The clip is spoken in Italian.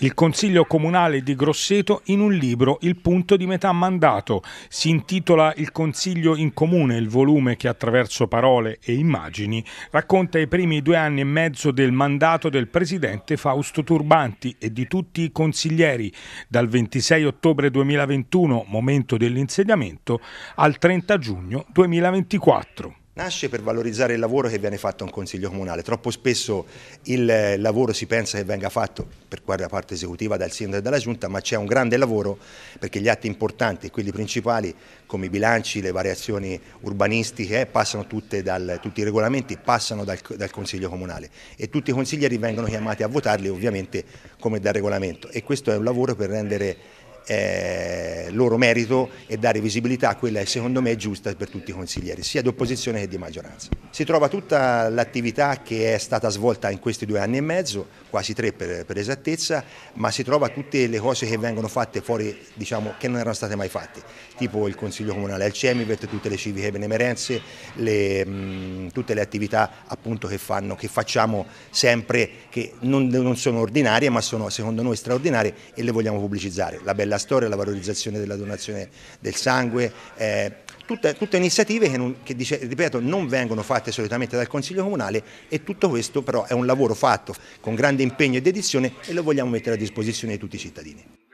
Il Consiglio Comunale di Grosseto in un libro Il punto di metà mandato si intitola Il Consiglio in Comune, il volume che attraverso parole e immagini racconta i primi due anni e mezzo del mandato del presidente Fausto Turbanti e di tutti i consiglieri dal 26 ottobre 2021, momento dell'insediamento, al 30 giugno 2024. Nasce per valorizzare il lavoro che viene fatto a un Consiglio Comunale. Troppo spesso il lavoro si pensa che venga fatto per la parte esecutiva dal Sindaco e dalla Giunta, ma c'è un grande lavoro perché gli atti importanti, quelli principali, come i bilanci, le variazioni urbanistiche, passano tutte dal, tutti i regolamenti passano dal, dal, Consiglio Comunale e tutti i consiglieri vengono chiamati a votarli ovviamente come dal regolamento e questo è un lavoro per rendere eh, loro merito e dare visibilità a quella che secondo me è giusta per tutti i consiglieri, sia di opposizione che di maggioranza. Si trova tutta l'attività che è stata svolta in questi due anni e mezzo, quasi tre per, per esattezza, ma si trova tutte le cose che vengono fatte fuori, diciamo, che non erano state mai fatte, tipo il Consiglio Comunale al CEMIVET, tutte le civiche benemerenze, le, mh, mm, tutte le attività appunto che, fanno, che facciamo sempre, che non, non sono ordinarie ma sono secondo noi straordinarie e le vogliamo pubblicizzare. La bella nella storia la valorizzazione della donazione del sangue, eh, tutte, tutte, iniziative che, non, che dice, ripeto non vengono fatte solitamente dal Consiglio Comunale e tutto questo però è un lavoro fatto con grande impegno e dedizione e lo vogliamo mettere a disposizione di tutti i cittadini.